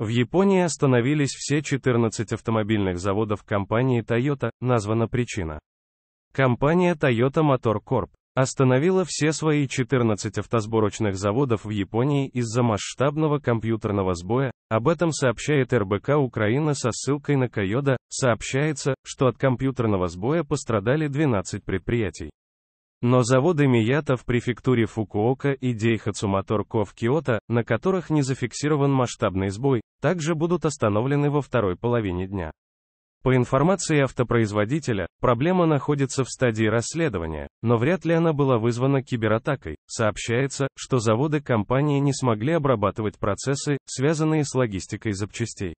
В Японии остановились все 14 автомобильных заводов компании Toyota, названа причина. Компания Toyota Motor Corp. остановила все свои 14 автосборочных заводов в Японии из-за масштабного компьютерного сбоя, об этом сообщает РБК Украина со ссылкой на Койода, сообщается, что от компьютерного сбоя пострадали 12 предприятий. Но заводы Мията в префектуре Фукуока и Дейхацу Моторко в Киото, на которых не зафиксирован масштабный сбой, также будут остановлены во второй половине дня. По информации автопроизводителя, проблема находится в стадии расследования, но вряд ли она была вызвана кибератакой. Сообщается, что заводы компании не смогли обрабатывать процессы, связанные с логистикой запчастей.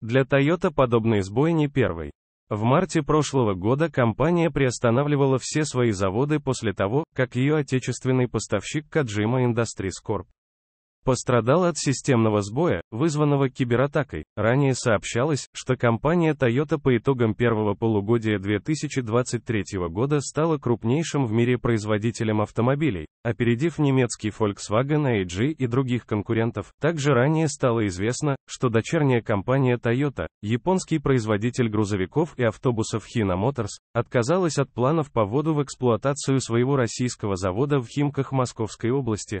Для Toyota подобный сбой не первый. В марте прошлого года компания приостанавливала все свои заводы после того, как ее отечественный поставщик Каджима Industries Corp пострадал от системного сбоя, вызванного кибератакой. Ранее сообщалось, что компания Toyota по итогам первого полугодия 2023 года стала крупнейшим в мире производителем автомобилей, опередив немецкий Volkswagen AG и других конкурентов. Также ранее стало известно, что дочерняя компания Toyota, японский производитель грузовиков и автобусов Hino Motors, отказалась от планов по вводу в эксплуатацию своего российского завода в Химках Московской области,